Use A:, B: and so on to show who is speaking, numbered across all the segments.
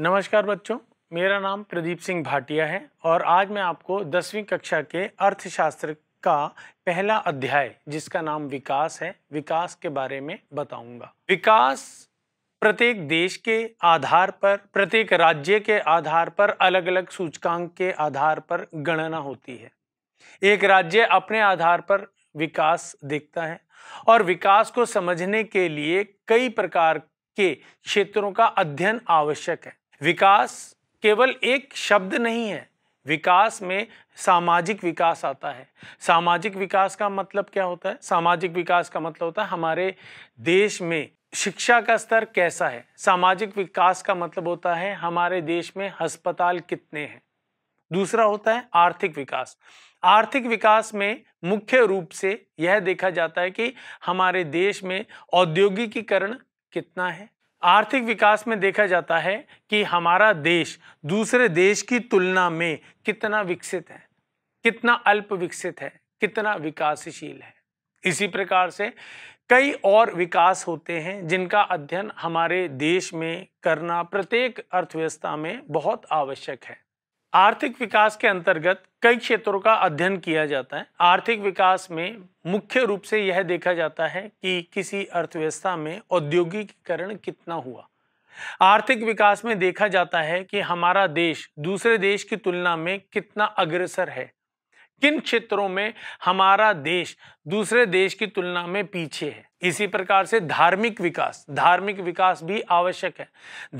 A: नमस्कार बच्चों मेरा नाम प्रदीप सिंह भाटिया है और आज मैं आपको दसवीं कक्षा के अर्थशास्त्र का पहला अध्याय जिसका नाम विकास है विकास के बारे में बताऊंगा विकास प्रत्येक देश के आधार पर प्रत्येक राज्य के आधार पर अलग अलग सूचकांक के आधार पर गणना होती है एक राज्य अपने आधार पर विकास देखता है और विकास को समझने के लिए कई प्रकार के क्षेत्रों का अध्ययन आवश्यक है विकास केवल एक शब्द नहीं है विकास में सामाजिक विकास आता है सामाजिक विकास का मतलब क्या होता है सामाजिक विकास का मतलब होता है हमारे देश में शिक्षा का स्तर कैसा है सामाजिक विकास का मतलब होता है हमारे देश में अस्पताल कितने हैं दूसरा होता है आर्थिक विकास आर्थिक विकास में मुख्य रूप से यह देखा जाता है कि हमारे देश में औद्योगिकीकरण कितना है आर्थिक विकास में देखा जाता है कि हमारा देश दूसरे देश की तुलना में कितना विकसित है कितना अल्प विकसित है कितना विकासशील है इसी प्रकार से कई और विकास होते हैं जिनका अध्ययन हमारे देश में करना प्रत्येक अर्थव्यवस्था में बहुत आवश्यक है आर्थिक विकास के अंतर्गत कई क्षेत्रों का अध्ययन किया जाता है आर्थिक विकास में मुख्य रूप से यह देखा जाता है कि किसी अर्थव्यवस्था में औद्योगिकीकरण कितना हुआ आर्थिक विकास में देखा जाता है कि हमारा देश दूसरे देश की तुलना में कितना अग्रसर है किन क्षेत्रों में हमारा देश दूसरे देश की तुलना में पीछे है इसी प्रकार से धार्मिक विकास धार्मिक विकास भी आवश्यक है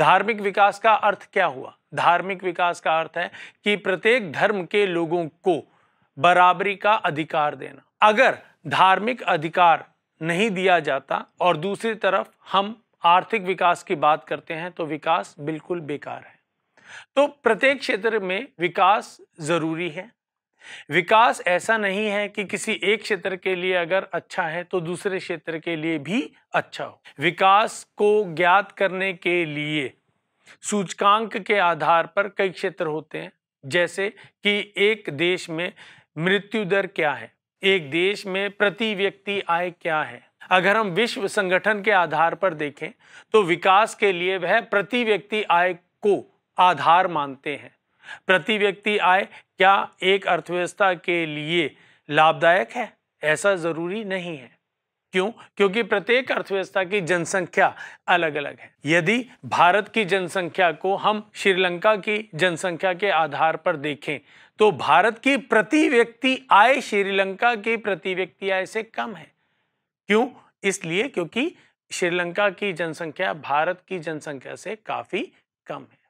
A: धार्मिक विकास का अर्थ क्या हुआ धार्मिक विकास का अर्थ है कि प्रत्येक धर्म के लोगों को बराबरी का अधिकार देना अगर धार्मिक अधिकार नहीं दिया जाता और दूसरी तरफ हम आर्थिक विकास की बात करते हैं तो विकास बिल्कुल बेकार है तो प्रत्येक क्षेत्र में विकास जरूरी है विकास ऐसा नहीं है कि किसी एक क्षेत्र के लिए अगर अच्छा है तो दूसरे क्षेत्र के लिए भी अच्छा हो विकास को ज्ञात करने के लिए सूचकांक के आधार पर कई क्षेत्र होते हैं जैसे कि एक देश में मृत्यु दर क्या है एक देश में प्रति व्यक्ति आय क्या है अगर हम विश्व संगठन के आधार पर देखें तो विकास के लिए वह प्रति व्यक्ति आय को आधार मानते हैं प्रति व्यक्ति आय क्या एक अर्थव्यवस्था के लिए लाभदायक है ऐसा ज़रूरी नहीं है क्यों क्योंकि प्रत्येक अर्थव्यवस्था की जनसंख्या अलग अलग है यदि भारत की जनसंख्या को हम श्रीलंका की जनसंख्या के आधार पर देखें तो भारत की प्रति व्यक्ति आय श्रीलंका की प्रति व्यक्ति आय से कम है क्यों इसलिए क्योंकि श्रीलंका की जनसंख्या भारत की जनसंख्या से काफ़ी कम है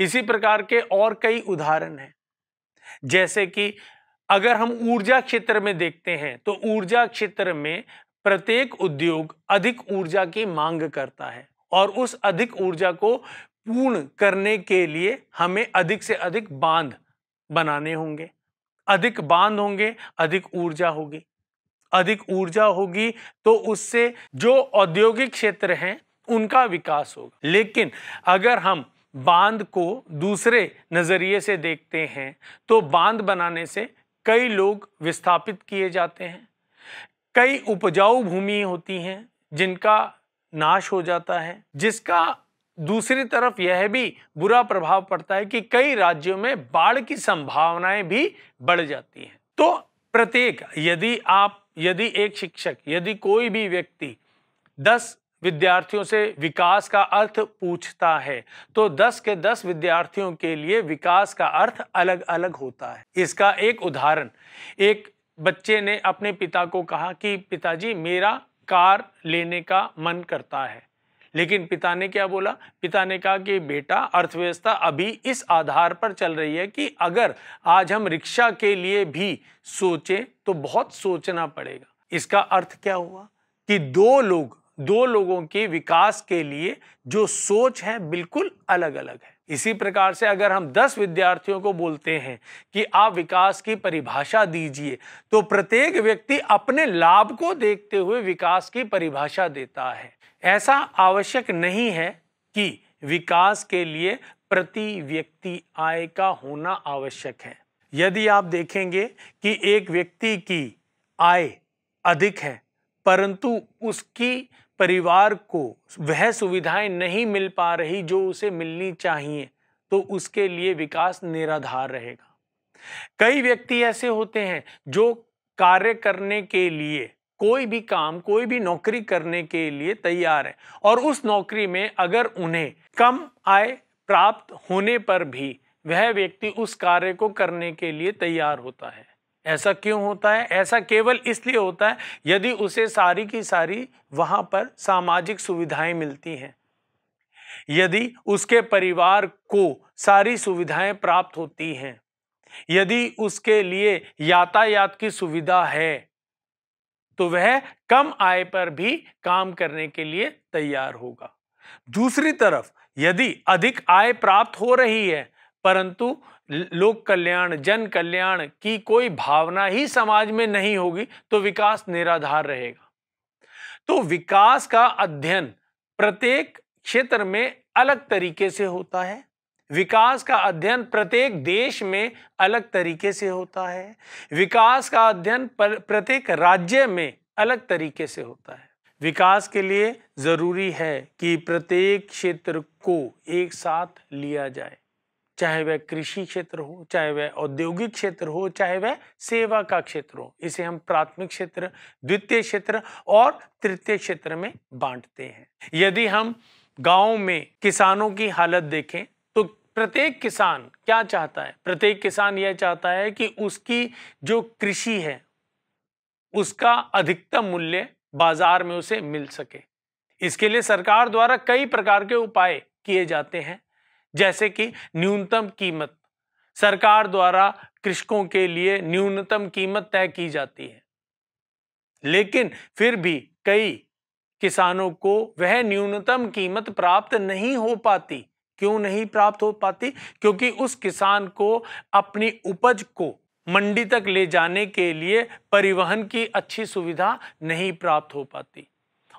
A: इसी प्रकार के और कई उदाहरण हैं जैसे कि अगर हम ऊर्जा क्षेत्र में देखते हैं तो ऊर्जा क्षेत्र में प्रत्येक उद्योग अधिक ऊर्जा की मांग करता है और उस अधिक ऊर्जा को पूर्ण करने के लिए हमें अधिक से अधिक बांध बनाने होंगे अधिक बांध होंगे अधिक ऊर्जा होगी अधिक ऊर्जा होगी तो उससे जो औद्योगिक क्षेत्र हैं उनका विकास होगा लेकिन अगर हम बांध को दूसरे नज़रिए से देखते हैं तो बांध बनाने से कई लोग विस्थापित किए जाते हैं कई उपजाऊ भूमि होती हैं जिनका नाश हो जाता है जिसका दूसरी तरफ यह भी बुरा प्रभाव पड़ता है कि कई राज्यों में बाढ़ की संभावनाएं भी बढ़ जाती हैं तो प्रत्येक यदि आप यदि एक शिक्षक यदि कोई भी व्यक्ति दस विद्यार्थियों से विकास का अर्थ पूछता है तो 10 के 10 विद्यार्थियों के लिए विकास का अर्थ अलग अलग होता है इसका एक उदाहरण एक बच्चे ने अपने पिता को कहा कि पिताजी मेरा कार लेने का मन करता है लेकिन पिता ने क्या बोला पिता ने कहा कि बेटा अर्थव्यवस्था अभी इस आधार पर चल रही है कि अगर आज हम रिक्शा के लिए भी सोचें तो बहुत सोचना पड़ेगा इसका अर्थ क्या हुआ कि दो लोग दो लोगों के विकास के लिए जो सोच है बिल्कुल अलग अलग है इसी प्रकार से अगर हम 10 विद्यार्थियों को बोलते हैं कि आप विकास की परिभाषा दीजिए तो प्रत्येक व्यक्ति अपने लाभ को देखते हुए विकास की परिभाषा देता है ऐसा आवश्यक नहीं है कि विकास के लिए प्रति व्यक्ति आय का होना आवश्यक है यदि आप देखेंगे कि एक व्यक्ति की आय अधिक है परंतु उसकी परिवार को वह सुविधाएं नहीं मिल पा रही जो उसे मिलनी चाहिए तो उसके लिए विकास निराधार रहेगा कई व्यक्ति ऐसे होते हैं जो कार्य करने के लिए कोई भी काम कोई भी नौकरी करने के लिए तैयार है और उस नौकरी में अगर उन्हें कम आय प्राप्त होने पर भी वह व्यक्ति उस कार्य को करने के लिए तैयार होता है ऐसा क्यों होता है ऐसा केवल इसलिए होता है यदि उसे सारी की सारी वहाँ पर सामाजिक सुविधाएं मिलती हैं यदि उसके परिवार को सारी सुविधाएं प्राप्त होती हैं यदि उसके लिए यातायात की सुविधा है तो वह कम आय पर भी काम करने के लिए तैयार होगा दूसरी तरफ यदि अधिक आय प्राप्त हो रही है परंतु लोक कल्याण जन कल्याण की कोई भावना ही समाज में नहीं होगी तो विकास निराधार रहेगा तो विकास का अध्ययन प्रत्येक क्षेत्र में अलग तरीके से होता है विकास का अध्ययन प्रत्येक देश में अलग तरीके से होता है विकास का अध्ययन प्रत्येक राज्य में अलग तरीके से होता है विकास के लिए ज़रूरी है कि प्रत्येक क्षेत्र को एक साथ लिया जाए चाहे वह कृषि क्षेत्र हो चाहे वह औद्योगिक क्षेत्र हो चाहे वह सेवा का क्षेत्र हो इसे हम प्राथमिक क्षेत्र द्वितीय क्षेत्र और तृतीय क्षेत्र में बांटते हैं यदि हम गाँव में किसानों की हालत देखें तो प्रत्येक किसान क्या चाहता है प्रत्येक किसान यह चाहता है कि उसकी जो कृषि है उसका अधिकतम मूल्य बाजार में उसे मिल सके इसके लिए सरकार द्वारा कई प्रकार के उपाय किए जाते हैं जैसे कि न्यूनतम कीमत सरकार द्वारा कृषकों के लिए न्यूनतम कीमत तय की जाती है लेकिन फिर भी कई किसानों को वह न्यूनतम कीमत प्राप्त नहीं हो पाती क्यों नहीं प्राप्त हो पाती क्योंकि उस किसान को अपनी उपज को मंडी तक ले जाने के लिए परिवहन की अच्छी सुविधा नहीं प्राप्त हो पाती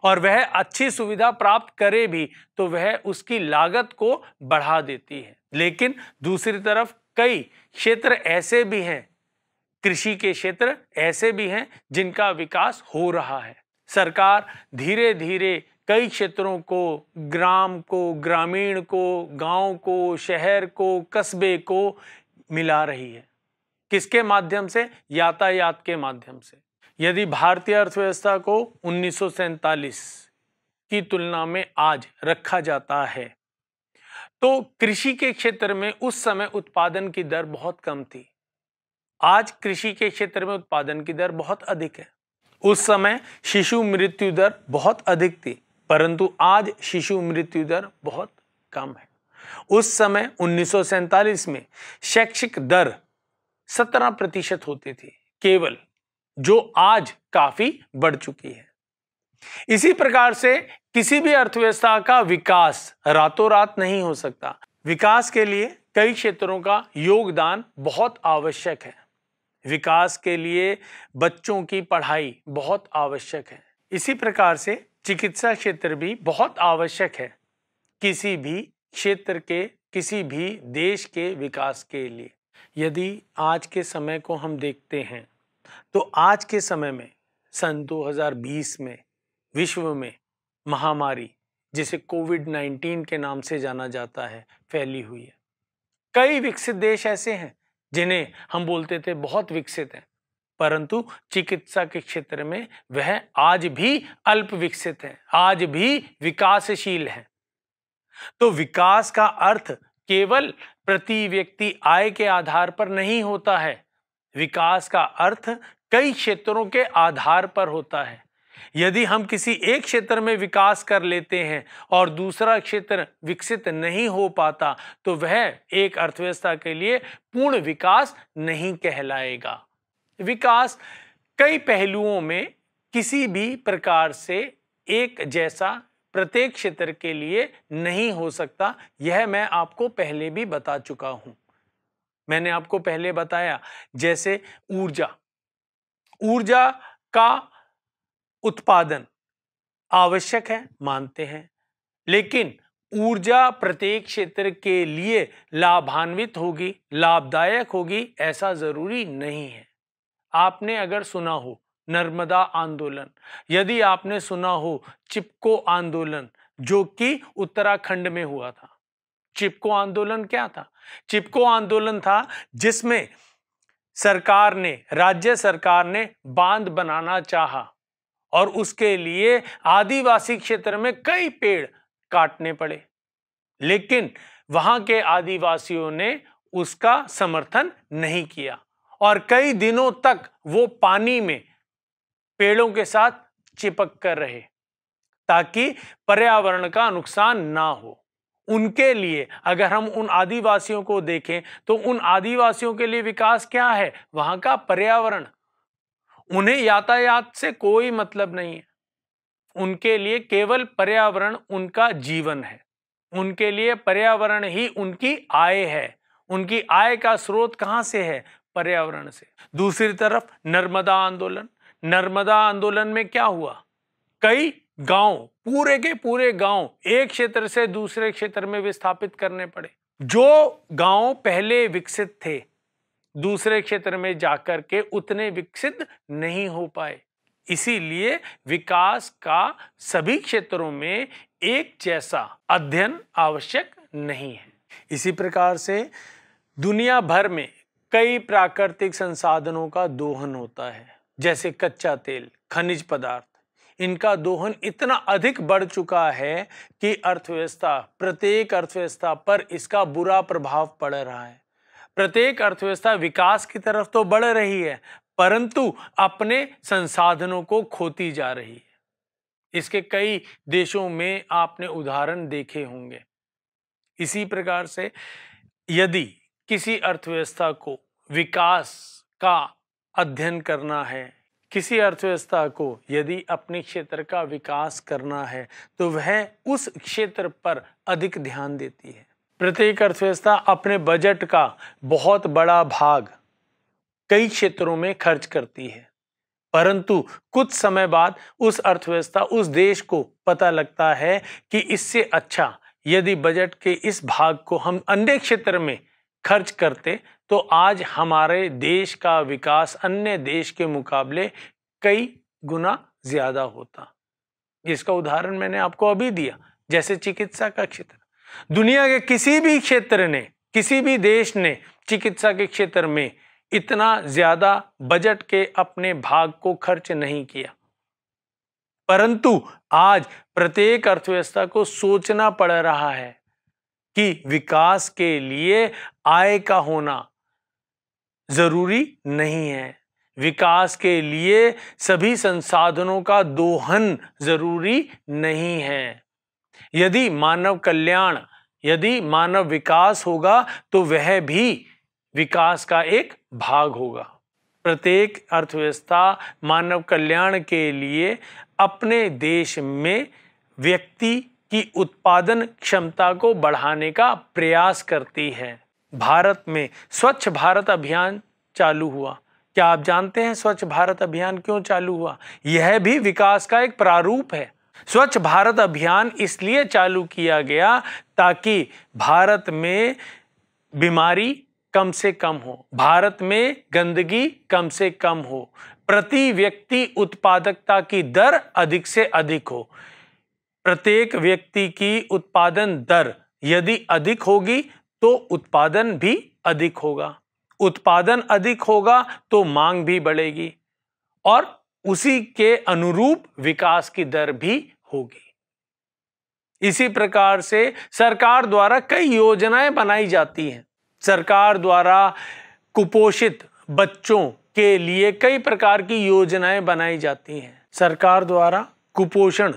A: और वह अच्छी सुविधा प्राप्त करे भी तो वह उसकी लागत को बढ़ा देती है लेकिन दूसरी तरफ कई क्षेत्र ऐसे भी हैं कृषि के क्षेत्र ऐसे भी हैं जिनका विकास हो रहा है सरकार धीरे धीरे कई क्षेत्रों को ग्राम को ग्रामीण को गांव को शहर को कस्बे को मिला रही है किसके माध्यम से यातायात के माध्यम से यदि भारतीय अर्थव्यवस्था को उन्नीस की तुलना में आज रखा जाता है तो कृषि के क्षेत्र में उस समय उत्पादन की दर बहुत कम थी आज कृषि के क्षेत्र में उत्पादन की दर बहुत अधिक है उस समय शिशु मृत्यु दर बहुत अधिक थी परंतु आज शिशु मृत्यु दर बहुत कम है उस समय उन्नीस में शैक्षिक दर 17 प्रतिशत होती थी केवल जो आज काफी बढ़ चुकी है इसी प्रकार से किसी भी अर्थव्यवस्था का विकास रातों रात नहीं हो सकता विकास के लिए कई क्षेत्रों का योगदान बहुत आवश्यक है विकास के लिए बच्चों की पढ़ाई बहुत आवश्यक है इसी प्रकार से चिकित्सा क्षेत्र भी बहुत आवश्यक है किसी भी क्षेत्र के किसी भी देश के विकास के लिए यदि आज के समय को हम देखते हैं तो आज के समय में सन 2020 में विश्व में महामारी जिसे कोविड 19 के नाम से जाना जाता है फैली हुई है कई विकसित देश ऐसे हैं जिन्हें हम बोलते थे बहुत विकसित हैं परंतु चिकित्सा के क्षेत्र में वह आज भी अल्प विकसित हैं आज भी विकासशील हैं तो विकास का अर्थ केवल प्रति व्यक्ति आय के आधार पर नहीं होता है विकास का अर्थ कई क्षेत्रों के आधार पर होता है यदि हम किसी एक क्षेत्र में विकास कर लेते हैं और दूसरा क्षेत्र विकसित नहीं हो पाता तो वह एक अर्थव्यवस्था के लिए पूर्ण विकास नहीं कहलाएगा विकास कई पहलुओं में किसी भी प्रकार से एक जैसा प्रत्येक क्षेत्र के लिए नहीं हो सकता यह मैं आपको पहले भी बता चुका हूँ मैंने आपको पहले बताया जैसे ऊर्जा ऊर्जा का उत्पादन आवश्यक है मानते हैं लेकिन ऊर्जा प्रत्येक क्षेत्र के लिए लाभान्वित होगी लाभदायक होगी ऐसा जरूरी नहीं है आपने अगर सुना हो नर्मदा आंदोलन यदि आपने सुना हो चिपको आंदोलन जो कि उत्तराखंड में हुआ था चिपको आंदोलन क्या था चिपको आंदोलन था जिसमें सरकार ने राज्य सरकार ने बांध बनाना चाहा और उसके लिए आदिवासी क्षेत्र में कई पेड़ काटने पड़े लेकिन वहां के आदिवासियों ने उसका समर्थन नहीं किया और कई दिनों तक वो पानी में पेड़ों के साथ चिपक कर रहे ताकि पर्यावरण का नुकसान ना हो उनके लिए अगर हम उन आदिवासियों को देखें तो उन आदिवासियों के लिए विकास क्या है वहां का पर्यावरण उन्हें यातायात से कोई मतलब नहीं है उनके लिए केवल पर्यावरण उनका जीवन है उनके लिए पर्यावरण ही उनकी आय है उनकी आय का स्रोत कहाँ से है पर्यावरण से दूसरी तरफ नर्मदा आंदोलन नर्मदा आंदोलन में क्या हुआ कई गांव पूरे के पूरे गांव एक क्षेत्र से दूसरे क्षेत्र में विस्थापित करने पड़े जो गांव पहले विकसित थे दूसरे क्षेत्र में जाकर के उतने विकसित नहीं हो पाए इसीलिए विकास का सभी क्षेत्रों में एक जैसा अध्ययन आवश्यक नहीं है इसी प्रकार से दुनिया भर में कई प्राकृतिक संसाधनों का दोहन होता है जैसे कच्चा तेल खनिज पदार्थ इनका दोहन इतना अधिक बढ़ चुका है कि अर्थव्यवस्था प्रत्येक अर्थव्यवस्था पर इसका बुरा प्रभाव पड़ रहा है प्रत्येक अर्थव्यवस्था विकास की तरफ तो बढ़ रही है परंतु अपने संसाधनों को खोती जा रही है इसके कई देशों में आपने उदाहरण देखे होंगे इसी प्रकार से यदि किसी अर्थव्यवस्था को विकास का अध्ययन करना है किसी अर्थव्यवस्था को यदि अपने क्षेत्र का विकास करना है तो वह उस क्षेत्र पर अधिक ध्यान देती है प्रत्येक अर्थव्यवस्था अपने बजट का बहुत बड़ा भाग कई क्षेत्रों में खर्च करती है परंतु कुछ समय बाद उस अर्थव्यवस्था उस देश को पता लगता है कि इससे अच्छा यदि बजट के इस भाग को हम अन्य क्षेत्र में खर्च करते तो आज हमारे देश का विकास अन्य देश के मुकाबले कई गुना ज़्यादा होता जिसका उदाहरण मैंने आपको अभी दिया जैसे चिकित्सा का क्षेत्र दुनिया के किसी भी क्षेत्र ने किसी भी देश ने चिकित्सा के क्षेत्र में इतना ज़्यादा बजट के अपने भाग को खर्च नहीं किया परंतु आज प्रत्येक अर्थव्यवस्था को सोचना पड़ रहा है कि विकास के लिए आय का होना ज़रूरी नहीं है विकास के लिए सभी संसाधनों का दोहन ज़रूरी नहीं है यदि मानव कल्याण यदि मानव विकास होगा तो वह भी विकास का एक भाग होगा प्रत्येक अर्थव्यवस्था मानव कल्याण के लिए अपने देश में व्यक्ति की उत्पादन क्षमता को बढ़ाने का प्रयास करती है भारत में स्वच्छ भारत अभियान चालू हुआ क्या आप जानते हैं स्वच्छ भारत अभियान क्यों चालू हुआ यह भी विकास का एक प्रारूप है स्वच्छ भारत अभियान इसलिए चालू किया गया ताकि भारत में बीमारी कम से कम हो भारत में गंदगी कम से कम हो प्रति व्यक्ति उत्पादकता की दर अधिक से अधिक हो प्रत्येक व्यक्ति की उत्पादन दर यदि अधिक होगी तो उत्पादन भी अधिक होगा उत्पादन अधिक होगा तो मांग भी बढ़ेगी और उसी के अनुरूप विकास की दर भी होगी इसी प्रकार से सरकार द्वारा कई योजनाएं बनाई जाती हैं सरकार द्वारा कुपोषित बच्चों के लिए कई प्रकार की योजनाएं बनाई जाती हैं सरकार द्वारा कुपोषण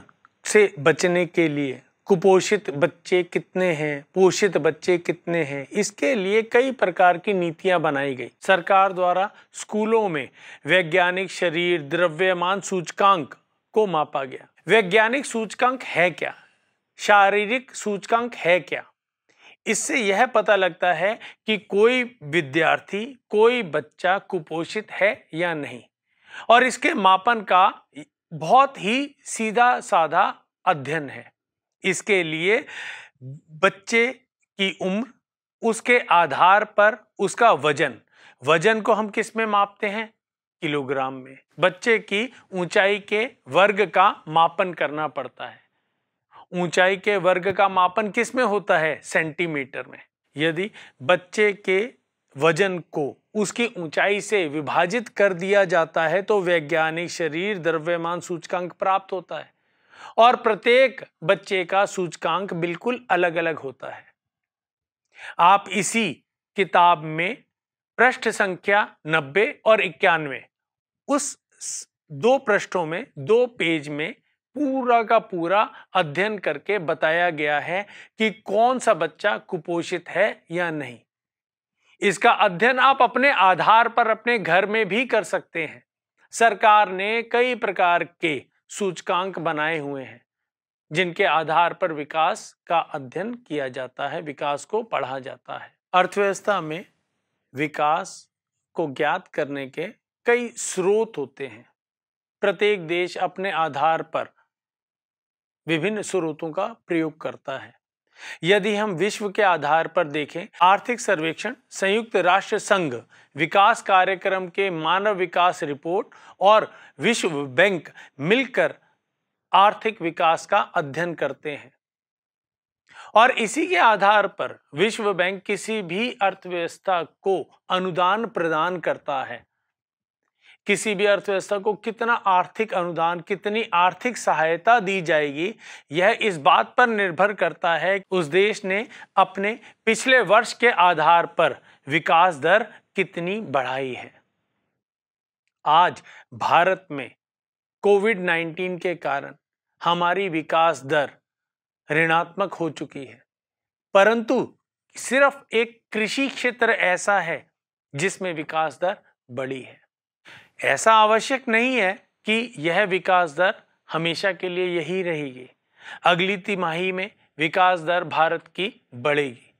A: से बचने के लिए कुपोषित बच्चे कितने हैं पोषित बच्चे कितने हैं इसके लिए कई प्रकार की नीतियां बनाई गई सरकार द्वारा स्कूलों में वैज्ञानिक शरीर द्रव्यमान सूचकांक को मापा गया वैज्ञानिक सूचकांक है क्या शारीरिक सूचकांक है क्या इससे यह पता लगता है कि कोई विद्यार्थी कोई बच्चा कुपोषित है या नहीं और इसके मापन का बहुत ही सीधा साधा अध्ययन है इसके लिए बच्चे की उम्र उसके आधार पर उसका वजन वजन को हम किस में मापते हैं किलोग्राम में बच्चे की ऊंचाई के वर्ग का मापन करना पड़ता है ऊंचाई के वर्ग का मापन किस में होता है सेंटीमीटर में यदि बच्चे के वजन को उसकी ऊंचाई से विभाजित कर दिया जाता है तो वैज्ञानिक शरीर द्रव्यमान सूचकांक प्राप्त होता है और प्रत्येक बच्चे का सूचकांक बिल्कुल अलग अलग होता है आप इसी किताब में पृष्ठ संख्या 90 और इक्यानवे उस दो पृष्ठों में दो पेज में पूरा का पूरा अध्ययन करके बताया गया है कि कौन सा बच्चा कुपोषित है या नहीं इसका अध्ययन आप अपने आधार पर अपने घर में भी कर सकते हैं सरकार ने कई प्रकार के सूचकांक बनाए हुए हैं जिनके आधार पर विकास का अध्ययन किया जाता है विकास को पढ़ा जाता है अर्थव्यवस्था में विकास को ज्ञात करने के कई स्रोत होते हैं प्रत्येक देश अपने आधार पर विभिन्न स्रोतों का प्रयोग करता है यदि हम विश्व के आधार पर देखें आर्थिक सर्वेक्षण संयुक्त राष्ट्र संघ विकास कार्यक्रम के मानव विकास रिपोर्ट और विश्व बैंक मिलकर आर्थिक विकास का अध्ययन करते हैं और इसी के आधार पर विश्व बैंक किसी भी अर्थव्यवस्था को अनुदान प्रदान करता है किसी भी अर्थव्यवस्था को कितना आर्थिक अनुदान कितनी आर्थिक सहायता दी जाएगी यह इस बात पर निर्भर करता है उस देश ने अपने पिछले वर्ष के आधार पर विकास दर कितनी बढ़ाई है आज भारत में कोविड 19 के कारण हमारी विकास दर ऋणात्मक हो चुकी है परंतु सिर्फ एक कृषि क्षेत्र ऐसा है जिसमें विकास दर बड़ी है ऐसा आवश्यक नहीं है कि यह विकास दर हमेशा के लिए यही रहेगी अगली तिमाही में विकास दर भारत की बढ़ेगी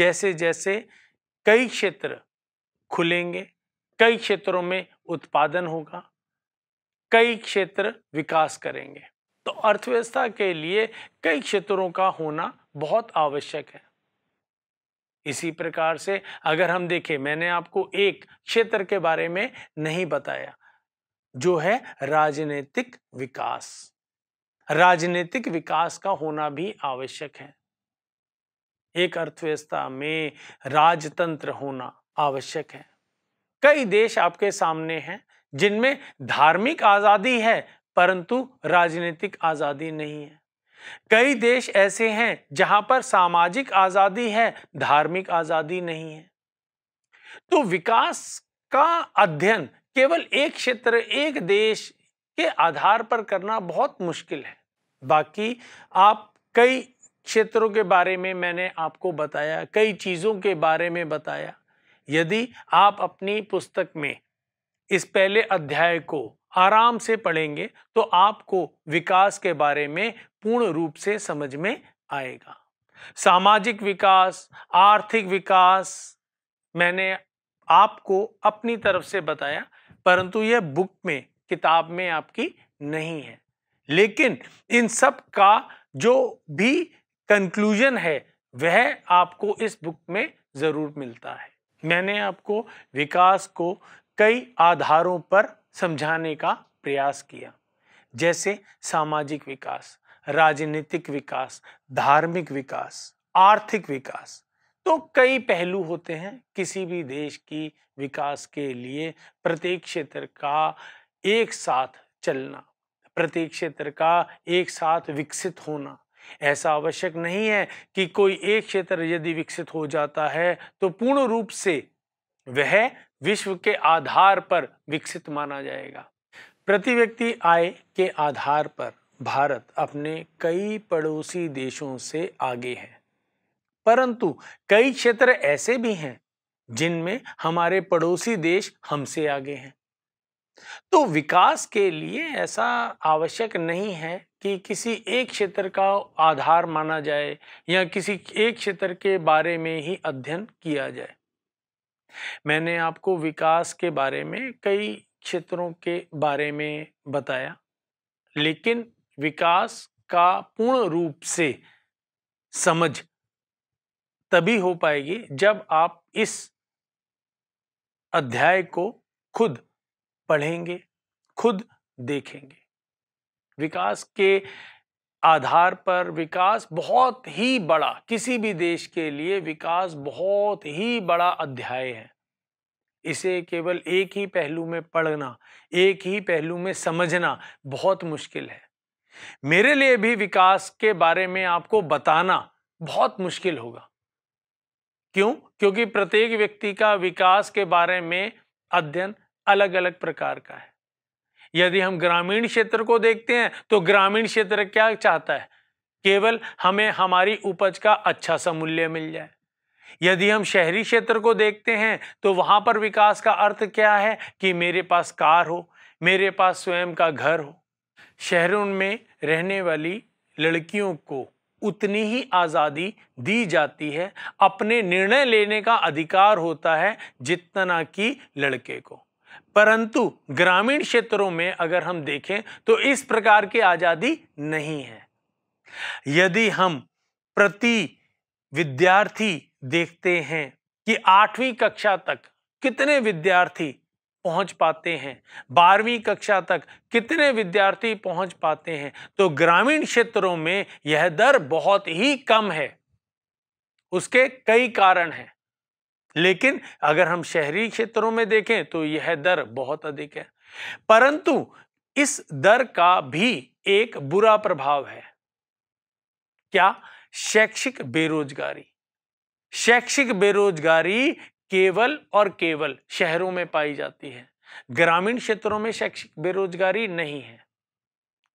A: जैसे जैसे कई क्षेत्र खुलेंगे कई क्षेत्रों में उत्पादन होगा कई क्षेत्र विकास करेंगे तो अर्थव्यवस्था के लिए कई क्षेत्रों का होना बहुत आवश्यक है इसी प्रकार से अगर हम देखें मैंने आपको एक क्षेत्र के बारे में नहीं बताया जो है राजनीतिक विकास राजनीतिक विकास का होना भी आवश्यक है एक अर्थव्यवस्था में राजतंत्र होना आवश्यक है कई देश आपके सामने हैं जिनमें धार्मिक आज़ादी है परंतु राजनीतिक आज़ादी नहीं है कई देश ऐसे हैं जहां पर सामाजिक आजादी है धार्मिक आजादी नहीं है तो विकास का अध्ययन केवल एक क्षेत्र एक देश के आधार पर करना बहुत मुश्किल है बाकी आप कई क्षेत्रों के बारे में मैंने आपको बताया कई चीज़ों के बारे में बताया यदि आप अपनी पुस्तक में इस पहले अध्याय को आराम से पढ़ेंगे तो आपको विकास के बारे में पूर्ण रूप से समझ में आएगा सामाजिक विकास आर्थिक विकास मैंने आपको अपनी तरफ से बताया परंतु यह बुक में किताब में आपकी नहीं है लेकिन इन सब का जो भी कंक्लूजन है वह आपको इस बुक में ज़रूर मिलता है मैंने आपको विकास को कई आधारों पर समझाने का प्रयास किया जैसे सामाजिक विकास राजनीतिक विकास धार्मिक विकास आर्थिक विकास तो कई पहलू होते हैं किसी भी देश की विकास के लिए प्रत्येक क्षेत्र का एक साथ चलना प्रत्येक क्षेत्र का एक साथ विकसित होना ऐसा आवश्यक नहीं है कि कोई एक क्षेत्र यदि विकसित हो जाता है तो पूर्ण रूप से वह विश्व के आधार पर विकसित माना जाएगा प्रति व्यक्ति आय के आधार पर भारत अपने कई पड़ोसी देशों से आगे है परंतु कई क्षेत्र ऐसे भी हैं जिनमें हमारे पड़ोसी देश हमसे आगे हैं तो विकास के लिए ऐसा आवश्यक नहीं है कि किसी एक क्षेत्र का आधार माना जाए या किसी एक क्षेत्र के बारे में ही अध्ययन किया जाए मैंने आपको विकास के बारे में कई क्षेत्रों के बारे में बताया लेकिन विकास का पूर्ण रूप से समझ तभी हो पाएगी जब आप इस अध्याय को खुद पढ़ेंगे खुद देखेंगे विकास के आधार पर विकास बहुत ही बड़ा किसी भी देश के लिए विकास बहुत ही बड़ा अध्याय है इसे केवल एक ही पहलू में पढ़ना एक ही पहलू में समझना बहुत मुश्किल है मेरे लिए भी विकास के बारे में आपको बताना बहुत मुश्किल होगा क्यों क्योंकि प्रत्येक व्यक्ति का विकास के बारे में अध्ययन अलग अलग प्रकार का है यदि हम ग्रामीण क्षेत्र को देखते हैं तो ग्रामीण क्षेत्र क्या चाहता है केवल हमें हमारी उपज का अच्छा सा मूल्य मिल जाए यदि हम शहरी क्षेत्र को देखते हैं तो वहाँ पर विकास का अर्थ क्या है कि मेरे पास कार हो मेरे पास स्वयं का घर हो शहरों में रहने वाली लड़कियों को उतनी ही आज़ादी दी जाती है अपने निर्णय लेने का अधिकार होता है जितना कि लड़के को परंतु ग्रामीण क्षेत्रों में अगर हम देखें तो इस प्रकार की आज़ादी नहीं है यदि हम प्रति विद्यार्थी देखते हैं कि आठवीं कक्षा तक कितने विद्यार्थी पहुंच पाते हैं बारहवीं कक्षा तक कितने विद्यार्थी पहुंच पाते हैं तो ग्रामीण क्षेत्रों में यह दर बहुत ही कम है उसके कई कारण हैं लेकिन अगर हम शहरी क्षेत्रों में देखें तो यह दर बहुत अधिक है परंतु इस दर का भी एक बुरा प्रभाव है क्या शैक्षिक बेरोजगारी शैक्षिक बेरोजगारी केवल और केवल शहरों में पाई जाती है ग्रामीण क्षेत्रों में शैक्षिक बेरोजगारी नहीं है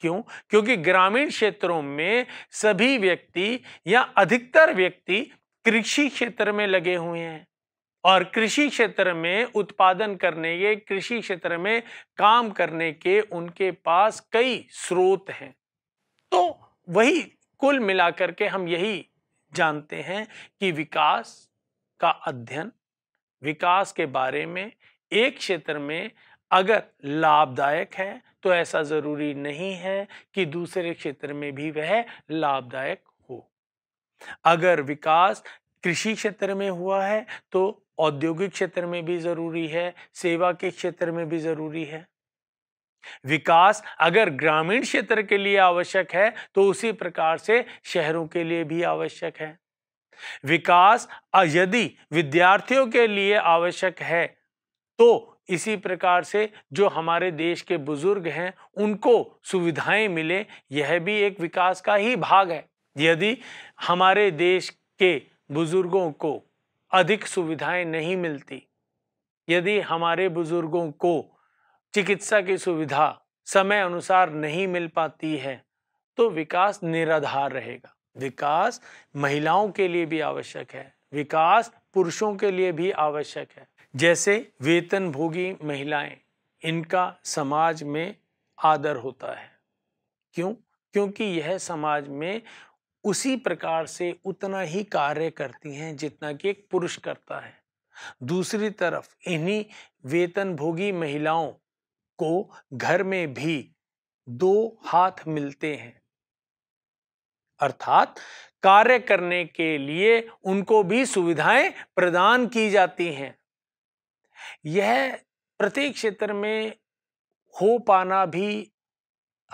A: क्यों क्योंकि ग्रामीण क्षेत्रों में सभी व्यक्ति या अधिकतर व्यक्ति कृषि क्षेत्र में लगे हुए हैं और कृषि क्षेत्र में उत्पादन करने के कृषि क्षेत्र में काम करने के उनके पास कई स्रोत हैं तो वही कुल मिलाकर के हम यही जानते हैं कि विकास का अध्ययन विकास के बारे में एक क्षेत्र में अगर लाभदायक है तो ऐसा ज़रूरी नहीं है कि दूसरे क्षेत्र में भी वह लाभदायक हो अगर विकास कृषि क्षेत्र में हुआ है तो औद्योगिक क्षेत्र में भी ज़रूरी है सेवा के क्षेत्र में भी ज़रूरी है विकास अगर ग्रामीण क्षेत्र के लिए आवश्यक है तो उसी प्रकार से शहरों के लिए भी आवश्यक है विकास यदि विद्यार्थियों के लिए आवश्यक है तो इसी प्रकार से जो हमारे देश के बुजुर्ग हैं उनको सुविधाएं मिले यह भी एक विकास का ही भाग है यदि हमारे देश के बुजुर्गों को अधिक सुविधाएं नहीं मिलती यदि हमारे बुजुर्गों को चिकित्सा की सुविधा समय अनुसार नहीं मिल पाती है तो विकास निराधार रहेगा विकास महिलाओं के लिए भी आवश्यक है विकास पुरुषों के लिए भी आवश्यक है जैसे वेतन भोगी महिलाएं इनका समाज में आदर होता है क्यों क्योंकि यह समाज में उसी प्रकार से उतना ही कार्य करती हैं जितना कि एक पुरुष करता है दूसरी तरफ इन्हीं वेतनभोगी महिलाओं को घर में भी दो हाथ मिलते हैं अर्थात कार्य करने के लिए उनको भी सुविधाएं प्रदान की जाती हैं यह प्रत्येक क्षेत्र में हो पाना भी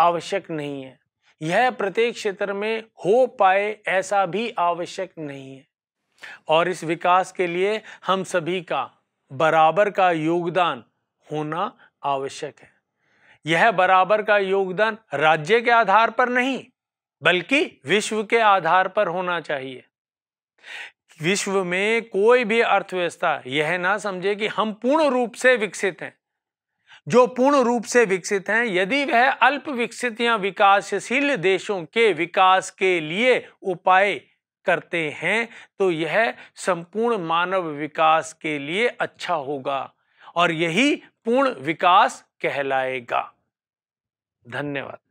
A: आवश्यक नहीं है यह प्रत्येक क्षेत्र में हो पाए ऐसा भी आवश्यक नहीं है और इस विकास के लिए हम सभी का बराबर का योगदान होना आवश्यक है यह बराबर का योगदान राज्य के आधार पर नहीं बल्कि विश्व के आधार पर होना चाहिए विश्व में कोई भी अर्थव्यवस्था यह ना समझे कि हम पूर्ण रूप से विकसित हैं जो पूर्ण रूप से विकसित हैं यदि वह अल्प विकसित या विकासशील देशों के विकास के लिए उपाय करते हैं तो यह संपूर्ण मानव विकास के लिए अच्छा होगा और यही पूर्ण विकास कहलाएगा धन्यवाद